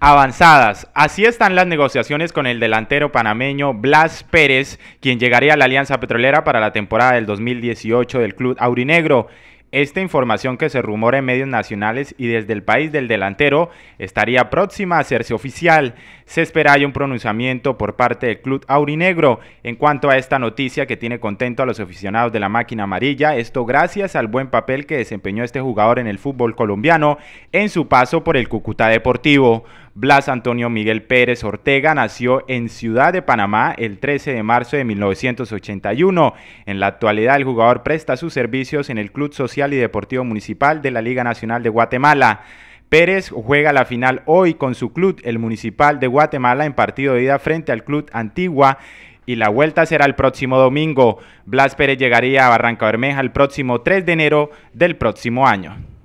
avanzadas. Así están las negociaciones con el delantero panameño Blas Pérez, quien llegaría a la Alianza Petrolera para la temporada del 2018 del club aurinegro. Esta información que se rumora en medios nacionales y desde el país del delantero estaría próxima a hacerse oficial. Se espera haya un pronunciamiento por parte del club aurinegro en cuanto a esta noticia que tiene contento a los aficionados de la máquina amarilla. Esto gracias al buen papel que desempeñó este jugador en el fútbol colombiano en su paso por el Cúcuta Deportivo. Blas Antonio Miguel Pérez Ortega nació en Ciudad de Panamá el 13 de marzo de 1981. En la actualidad el jugador presta sus servicios en el Club Social y Deportivo Municipal de la Liga Nacional de Guatemala. Pérez juega la final hoy con su club, el Municipal de Guatemala, en partido de ida frente al Club Antigua y la vuelta será el próximo domingo. Blas Pérez llegaría a Barranca Bermeja el próximo 3 de enero del próximo año.